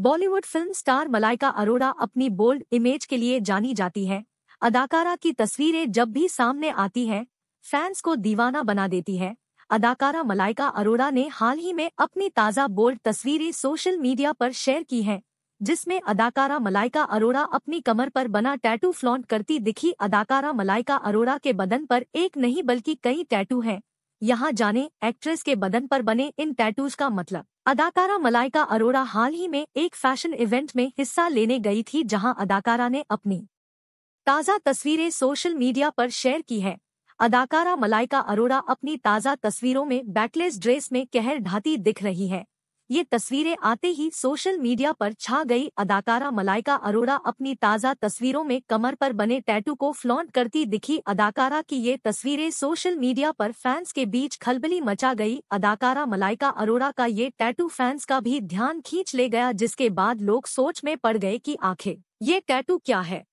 Bollywood film star Malaika Arora अपनी bold image के लिए जानी जाती है अदाकारा की तस्वीरें जब भी सामने आती हैं फैंस को दीवाना बना देती है अदाकारा मलाइका अरोड़ा ने हाल ही में अपनी ताज़ा बोल्ड तस्वीरें सोशल मीडिया पर शेयर की हैं जिसमें अदाकारा मलाइका अरोड़ा अपनी कमर पर बना टैटू फ्लॉन्ट करती दिखी अदाकारा मलाइका अरोड़ा के बदन पर एक नहीं बल्कि कई टैटू हैं यहाँ जाने एक्ट्रेस के बदन पर बने इन टैटूज का मतलब अदाकारा मलाइका अरोड़ा हाल ही में एक फैशन इवेंट में हिस्सा लेने गई थी जहां अदाकारा ने अपनी ताज़ा तस्वीरें सोशल मीडिया पर शेयर की है अदाकारा मलाइका अरोड़ा अपनी ताज़ा तस्वीरों में बैकलेस ड्रेस में कहर ढाती दिख रही है ये तस्वीरें आते ही सोशल मीडिया पर छा गई अदाकारा मलाइका अरोड़ा अपनी ताज़ा तस्वीरों में कमर पर बने टैटू को फ्लॉन्ट करती दिखी अदाकारा की ये तस्वीरें सोशल मीडिया पर फैंस के बीच खलबली मचा गई अदाकारा मलाइका अरोड़ा का ये टैटू फैंस का भी ध्यान खींच ले गया जिसके बाद लोग सोच में पड़ गए की आखिर ये टैटू क्या है